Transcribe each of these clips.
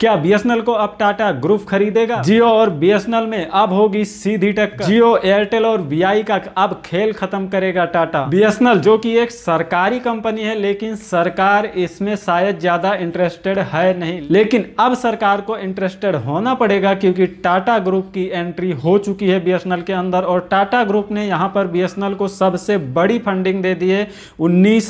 क्या बीएसएनएल को अब टाटा ग्रुप खरीदेगा जियो और बीएसएनएल में अब होगी सीधी टक्कर जियो एयरटेल और वीआई का अब खेल खत्म करेगा टाटा बीएसएनएल जो कि एक सरकारी कंपनी है लेकिन सरकार इसमें शायद ज्यादा इंटरेस्टेड है नहीं लेकिन अब सरकार को इंटरेस्टेड होना पड़ेगा क्योंकि टाटा ग्रुप की एंट्री हो चुकी है बीएसएनएल के अंदर और टाटा ग्रुप ने यहाँ पर बीएसएनएल को सबसे बड़ी फंडिंग दे दी है उन्नीस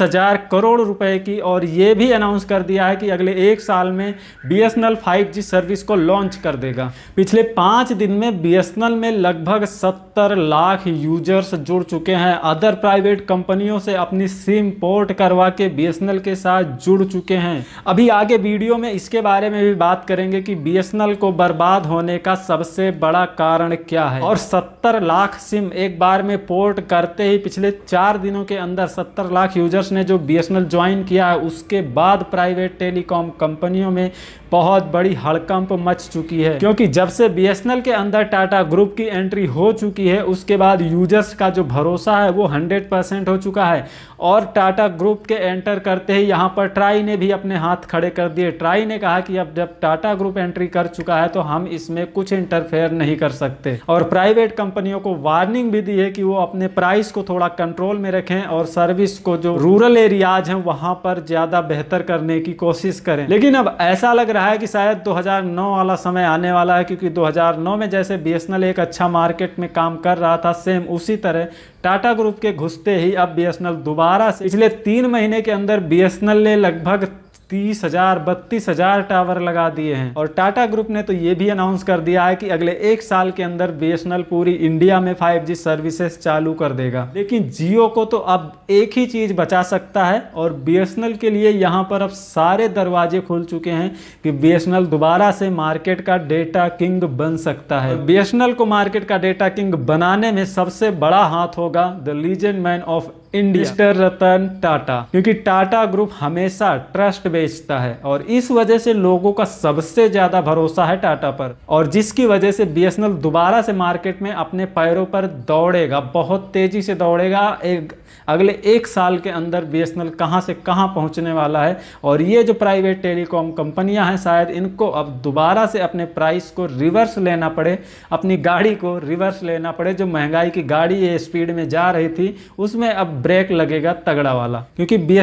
करोड़ रुपए की और ये भी अनाउंस कर दिया है कि अगले एक साल में बीएसएनएल फाइव जी सर्विस को लॉन्च कर देगा पिछले पाँच दिन में बीएसएनएल में लगभग 70 लाख यूजर्स जुड़ चुके हैं अदर प्राइवेट कंपनियों से अपनी सिम पोर्ट करवा के बीएसएनएल के साथ जुड़ चुके हैं अभी आगे वीडियो में इसके बारे में भी बात करेंगे कि बीएसएनएल को बर्बाद होने का सबसे बड़ा कारण क्या है और सत्तर लाख सिम एक बार में पोर्ट करते ही पिछले चार दिनों के अंदर सत्तर लाख यूजर्स ने जो बी ज्वाइन किया है उसके बाद प्राइवेट टेलीकॉम कंपनियों में बहुत बड़ी हड़कंप मच चुकी है क्योंकि जब से बीएसएनएल के अंदर टाटा ग्रुप की एंट्री हो चुकी है उसके बाद यूजर्स का जो भरोसा है वो 100 परसेंट हो चुका है और टाटा ग्रुप के एंटर करते ही यहाँ पर ट्राई ने भी अपने हाथ खड़े कर दिए ट्राई ने कहा कि अब जब टाटा ग्रुप एंट्री कर चुका है तो हम इसमें कुछ इंटरफेयर नहीं कर सकते और प्राइवेट कंपनियों को वार्निंग भी दी है कि वो अपने प्राइस को थोड़ा कंट्रोल में रखें और सर्विस को जो रूरल एरियाज हैं वहां पर ज़्यादा बेहतर करने की कोशिश करें लेकिन अब ऐसा लग रहा है कि शायद 2009 वाला समय आने वाला है क्योंकि 2009 में जैसे बीएसएनएल एक अच्छा मार्केट में काम कर रहा था सेम उसी तरह टाटा ग्रुप के घुसते ही अब बीएसएनएल दोबारा से पिछले तीन महीने के अंदर बीएसएनएल ने लगभग तीस हजार बत्तीस हजार टावर लगा दिए हैं और टाटा ग्रुप ने तो ये भी अनाउंस कर दिया है कि अगले एक साल के अंदर बी पूरी इंडिया में 5G सर्विसेज चालू कर देगा लेकिन जियो को तो अब एक ही चीज बचा सकता है और बी के लिए यहाँ पर अब सारे दरवाजे खुल चुके हैं कि बी दोबारा से मार्केट का डेटा किंग बन सकता है बी को मार्केट का डेटा किंग बनाने में सबसे बड़ा हाथ होगा the legend man of India mister Ratan Tata क्योंकि टाटा ग्रुप हमेशा ट्रस्ट बेचता है और इस वजह से लोगों का सबसे ज्यादा भरोसा है टाटा पर और जिसकी वजह से बीएसएनएल दोबारा से मार्केट में अपने पैरों पर दौड़ेगा बहुत तेजी से दौड़ेगा एक अगले एक साल के अंदर बीएसएनएल कहां से कहां पहुंचने वाला है और ये जो प्राइवेट टेलीकॉम कंपनियां हैं शायद इनको अब दोबारा से अपने प्राइस को रिवर्स लेना पड़े अपनी गाड़ी को रिवर्स लेना पड़े जो महंगाई की गाड़ी ये स्पीड में जा रही थी उसमें अब ब्रेक लगेगा तगड़ा वाला क्योंकि बी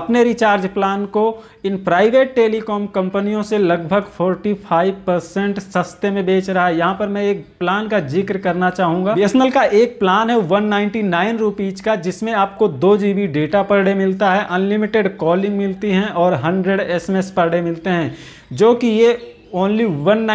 अपने रिचार्ज प्लान को इन प्राइवेट टेलीकॉम कंपनियों से लगभग 45 परसेंट सस्ते में बेच रहा है यहाँ पर मैं एक प्लान का जिक्र करना चाहूंगा बी का एक प्लान है वन नाइनटी का जिसमें आपको दो जी डेटा पर डे मिलता है अनलिमिटेड कॉलिंग मिलती है और हंड्रेड एस पर डे मिलते हैं जो कि ये ओनली वन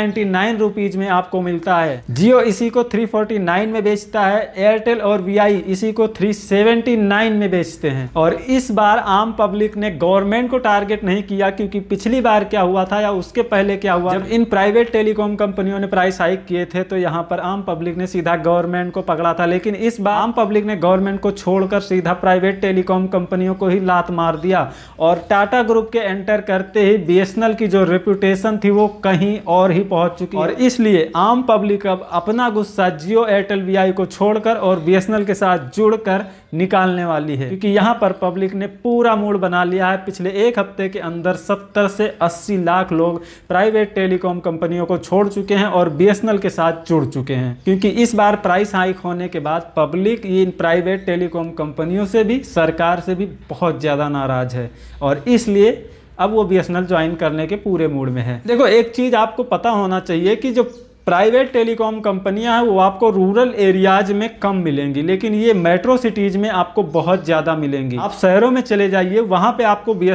रुपीज में आपको मिलता है जियो इसी को 349 में बेचता है एयरटेल और आई इसी को 379 में बेचते हैं और इस बार आम पब्लिक ने गवर्नमेंट को टारगेट नहीं किया क्योंकि पिछली बार क्या हुआ था या उसके पहले क्या हुआ जब इन प्राइवेट टेलीकॉम कंपनियों ने प्राइस हाइक किए थे तो यहाँ पर आम पब्लिक ने सीधा गवर्नमेंट को पकड़ा था लेकिन इस बार आम पब्लिक ने गवर्नमेंट को छोड़कर सीधा प्राइवेट टेलीकॉम कंपनियों को ही लात मार दिया और टाटा ग्रुप के एंटर करते ही बी की जो रेपुटेशन थी वो कहीं और ही पहुंच चुकी और इसलिए आम पब्लिक अब अपना गुस्सा जियो एयरटेल वी को छोड़कर और बी के साथ जुड़कर निकालने वाली है क्योंकि यहाँ पर पब्लिक ने पूरा मूड बना लिया है पिछले एक हफ्ते के अंदर 70 से 80 लाख लोग प्राइवेट टेलीकॉम कंपनियों को छोड़ चुके हैं और बी के साथ जुड़ चुके हैं क्योंकि इस बार प्राइस हाइक होने के बाद पब्लिक इन प्राइवेट टेलीकॉम कंपनियों से भी सरकार से भी बहुत ज़्यादा नाराज है और इसलिए अब वो बी एस ज्वाइन करने के पूरे मूड में है देखो एक चीज़ आपको पता होना चाहिए कि जो प्राइवेट टेलीकॉम कंपनियां हैं वो आपको रूरल एरियाज में कम मिलेंगी लेकिन ये मेट्रो सिटीज़ में आपको बहुत ज़्यादा मिलेंगी आप शहरों में चले जाइए वहाँ पे आपको बी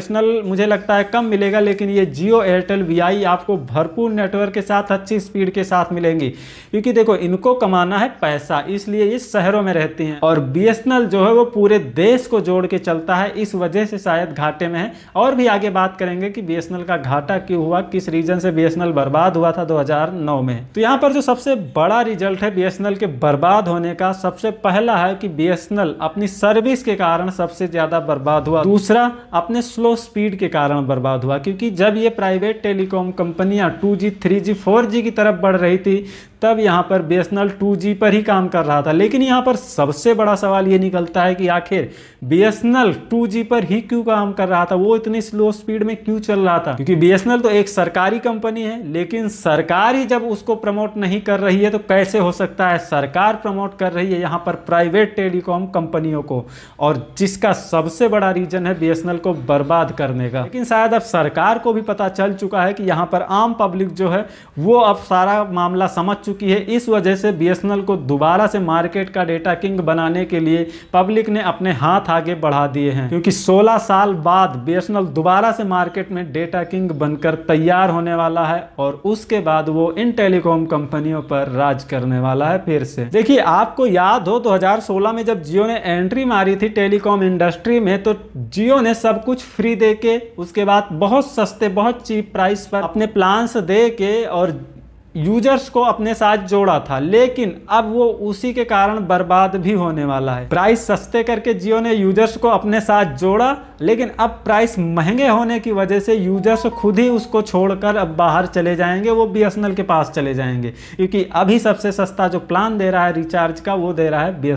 मुझे लगता है कम मिलेगा लेकिन ये जियो एयरटेल वी आपको भरपूर नेटवर्क के साथ अच्छी स्पीड के साथ मिलेंगी क्योंकि देखो इनको कमाना है पैसा इसलिए ये शहरों में रहती हैं और बी जो है वो पूरे देश को जोड़ के चलता है इस वजह से शायद घाटे में है और भी आगे बात करेंगे कि बी का घाटा क्यों हुआ किस रीजन से बी बर्बाद हुआ था दो में तो तो यहाँ पर जो सबसे बड़ा रिजल्ट है बीएसएनएल के बर्बाद होने का सबसे पहला है कि बीएसएनएल अपनी सर्विस के कारण सबसे ज़्यादा बर्बाद हुआ दूसरा अपने स्लो स्पीड के कारण बर्बाद हुआ क्योंकि जब ये प्राइवेट टेलीकॉम कंपनियां two G three G four G की तरफ बढ़ रही थी तब यहाँ पर बी 2G पर ही काम कर रहा था लेकिन यहाँ पर सबसे बड़ा सवाल ये निकलता है कि आखिर बी 2G पर ही क्यों काम कर रहा था वो इतनी स्लो स्पीड में क्यों चल रहा था क्योंकि बी तो एक सरकारी कंपनी है लेकिन सरकार ही जब उसको प्रमोट नहीं कर रही है तो कैसे हो सकता है सरकार प्रमोट कर रही है यहाँ पर प्राइवेट टेलीकॉम कंपनियों को और जिसका सबसे बड़ा रीजन है बी को बर्बाद करने का लेकिन शायद अब सरकार को भी पता चल चुका है कि यहाँ पर आम पब्लिक जो है वो अब सारा मामला समझ चुकी है इस वजह से बीएसएनएल को दोबारा से मार्केट का डेटा किंग बनाने के लिए पब्लिक ने अपने हाथ आगे बढ़ा दिए हैं क्योंकि 16 साल बाद बीएसएनएल दोबारा से मार्केट में डेटा किंग बनकर तैयार होने वाला है और उसके बाद वो इन टेलीकॉम कंपनियों पर राज करने वाला है फिर से देखिए आपको याद हो 2016 में जब जियो ने एंट्री मारी थी टेलीकॉम इंडस्ट्री में तो जियो ने सब कुछ फ्री दे के उसके बाद बहुत सस्ते बहुत चीप प्राइस पर अपने प्लान्स दे के और यूजर्स को अपने साथ जोड़ा था लेकिन अब वो उसी के कारण बर्बाद भी होने वाला है प्राइस सस्ते करके जियो ने यूजर्स को अपने साथ जोड़ा लेकिन अब प्राइस महंगे होने की वजह से यूजर्स खुद ही उसको छोड़कर अब बाहर चले जाएंगे वो बी के पास चले जाएंगे क्योंकि अभी सबसे सस्ता जो प्लान दे रहा है रिचार्ज का वो दे रहा है बी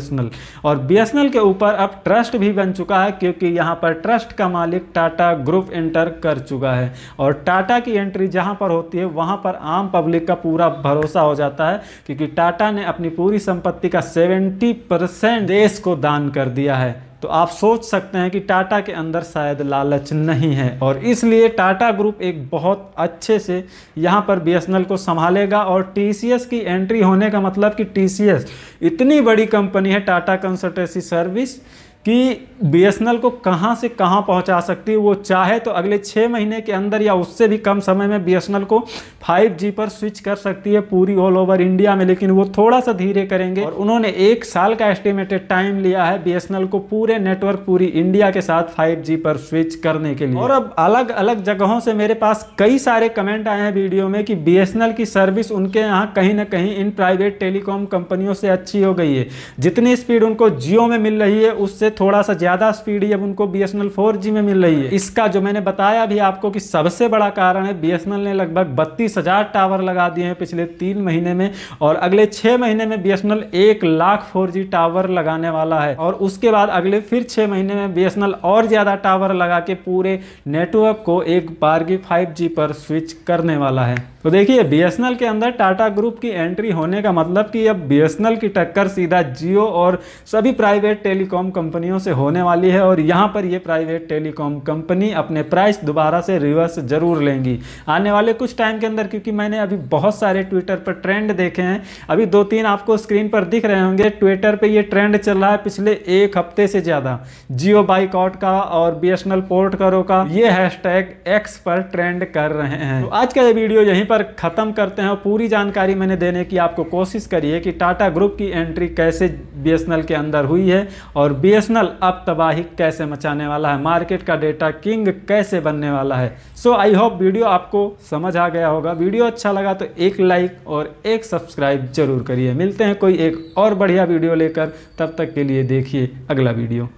और बी के ऊपर अब ट्रस्ट भी बन चुका है क्योंकि यहाँ पर ट्रस्ट का मालिक टाटा ग्रुप एंटर कर चुका है और टाटा की एंट्री जहाँ पर होती है वहाँ पर आम पब्लिक का पूरा भरोसा हो जाता है क्योंकि टाटा ने अपनी पूरी संपत्ति का 70 परसेंट देश को दान कर दिया है तो आप सोच सकते हैं कि टाटा के अंदर शायद लालच नहीं है और इसलिए टाटा ग्रुप एक बहुत अच्छे से यहाँ पर बी को संभालेगा और टी की एंट्री होने का मतलब कि टी इतनी बड़ी कंपनी है टाटा कंसल्टेंसी सर्विस कि बीएसएनएल को कहां से कहां पहुंचा सकती है वो चाहे तो अगले छः महीने के अंदर या उससे भी कम समय में बीएसएनएल को 5G पर स्विच कर सकती है पूरी ऑल ओवर इंडिया में लेकिन वो थोड़ा सा धीरे करेंगे और उन्होंने एक साल का एस्टिमेटेड टाइम लिया है बीएसएनएल को पूरे नेटवर्क पूरी इंडिया के साथ फाइव पर स्विच करने के लिए और अब अलग अलग जगहों से मेरे पास कई सारे कमेंट आए हैं वीडियो में कि बी की सर्विस उनके यहाँ कहीं ना कहीं इन प्राइवेट टेलीकॉम कंपनियों से अच्छी हो गई है जितनी स्पीड उनको जियो में मिल रही है उससे थोड़ा सा ज़्यादा स्पीड अब उनको बी एस में मिल रही है इसका जो मैंने बताया भी आपको कि सबसे बड़ा कारण है बी ने लगभग बत्तीस टावर लगा दिए हैं पिछले तीन महीने में और अगले छह महीने में बी एक लाख फोर टावर लगाने वाला है और उसके बाद अगले फिर छह महीने में बी और ज़्यादा टावर लगा के पूरे नेटवर्क को एक बार की 5G पर स्विच करने वाला है तो देखिए बी के अंदर टाटा ग्रुप की एंट्री होने का मतलब कि अब बी की टक्कर सीधा जियो और सभी प्राइवेट टेलीकॉम कंपनी कंपनियों से होने वाली है और यहाँ पर ये प्राइवेट टेलीकॉम कंपनी अपने प्राइस दोबारा से रिवर्स जरूर लेंगी आने वाले कुछ टाइम के अंदर क्योंकि मैंने अभी बहुत सारे ट्विटर पर ट्रेंड देखे हैं अभी दो तीन आपको स्क्रीन पर दिख रहे होंगे ट्विटर पर ये ट्रेंड चल रहा है पिछले एक हफ्ते से ज़्यादा जियो बाइकआउट का और बी पोर्ट करो का ये हैशटैग एक्स पर ट्रेंड कर रहे हैं तो आज का ये वीडियो यहीं पर ख़त्म करते हैं पूरी जानकारी मैंने देने की आपको कोशिश करिए कि टाटा ग्रुप की एंट्री कैसे बी के अंदर हुई है और बी इंटरनेशनल अब तबाही कैसे मचाने वाला है मार्केट का डेटा किंग कैसे बनने वाला है सो आई होप वीडियो आपको समझ आ गया होगा वीडियो अच्छा लगा तो एक लाइक और एक सब्सक्राइब जरूर करिए मिलते हैं कोई एक और बढ़िया वीडियो लेकर तब तक के लिए देखिए अगला वीडियो